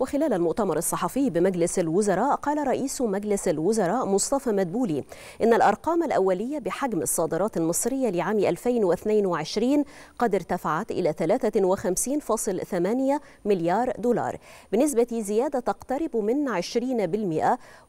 وخلال المؤتمر الصحفي بمجلس الوزراء قال رئيس مجلس الوزراء مصطفى مدبولي إن الأرقام الأولية بحجم الصادرات المصرية لعام 2022 قد ارتفعت إلى 53.8 مليار دولار بنسبة زيادة تقترب من 20%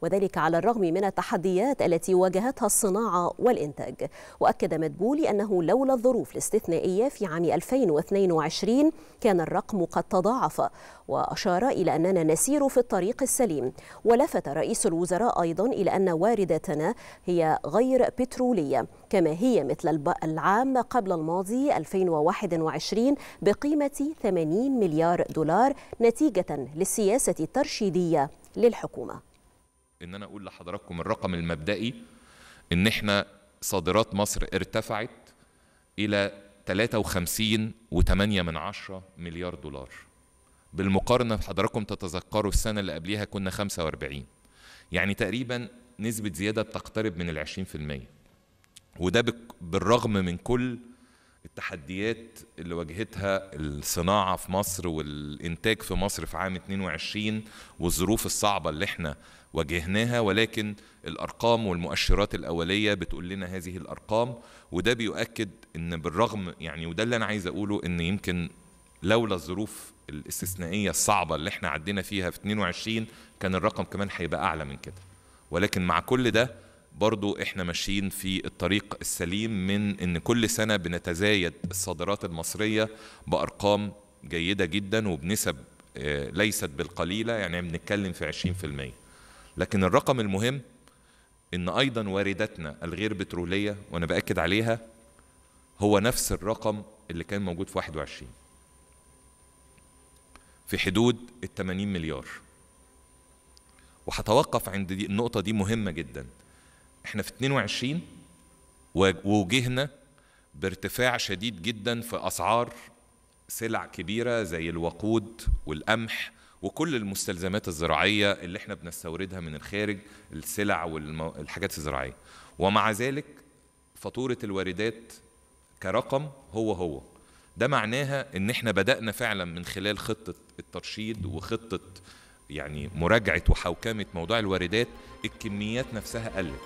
وذلك على الرغم من التحديات التي واجهتها الصناعة والإنتاج وأكد مدبولي أنه لولا الظروف الاستثنائية في عام 2022 كان الرقم قد تضاعف وأشار إلى أننا نسير في الطريق السليم ولفت رئيس الوزراء أيضا إلى أن واردتنا هي غير بترولية كما هي مثل العام قبل الماضي 2021 بقيمة 80 مليار دولار نتيجة للسياسة الترشيدية للحكومة إن أنا أقول لحضراتكم الرقم المبدئي إن إحنا صادرات مصر ارتفعت إلى 53.8 مليار دولار بالمقارنة حضراتكم تتذكروا السنة اللي قبليها كنا 45 يعني تقريبا نسبة زيادة بتقترب من ال 20% وده بالرغم من كل التحديات اللي واجهتها الصناعة في مصر والإنتاج في مصر في عام 22 والظروف الصعبة اللي احنا واجهناها ولكن الأرقام والمؤشرات الأولية بتقول لنا هذه الأرقام وده بيؤكد إن بالرغم يعني وده اللي أنا عايز أقوله إن يمكن لولا الظروف الاستثنائيه الصعبه اللي احنا عدينا فيها في 22 كان الرقم كمان هيبقى اعلى من كده ولكن مع كل ده برضو احنا ماشيين في الطريق السليم من ان كل سنه بنتزايد الصادرات المصريه بارقام جيده جدا وبنسب آه، ليست بالقليله يعني بنتكلم في 20% لكن الرقم المهم ان ايضا وارداتنا الغير بتروليه وانا باكد عليها هو نفس الرقم اللي كان موجود في 21 في حدود ال 80 مليار وهتوقف عند دي النقطه دي مهمه جدا احنا في 22 ووجهنا بارتفاع شديد جدا في اسعار سلع كبيره زي الوقود والقمح وكل المستلزمات الزراعيه اللي احنا بنستوردها من الخارج السلع والحاجات الزراعيه ومع ذلك فاتوره الواردات كرقم هو هو ده معناها ان احنا بدانا فعلا من خلال خطه الترشيد وخطه يعني مراجعه وحوكمه موضوع الواردات الكميات نفسها قلت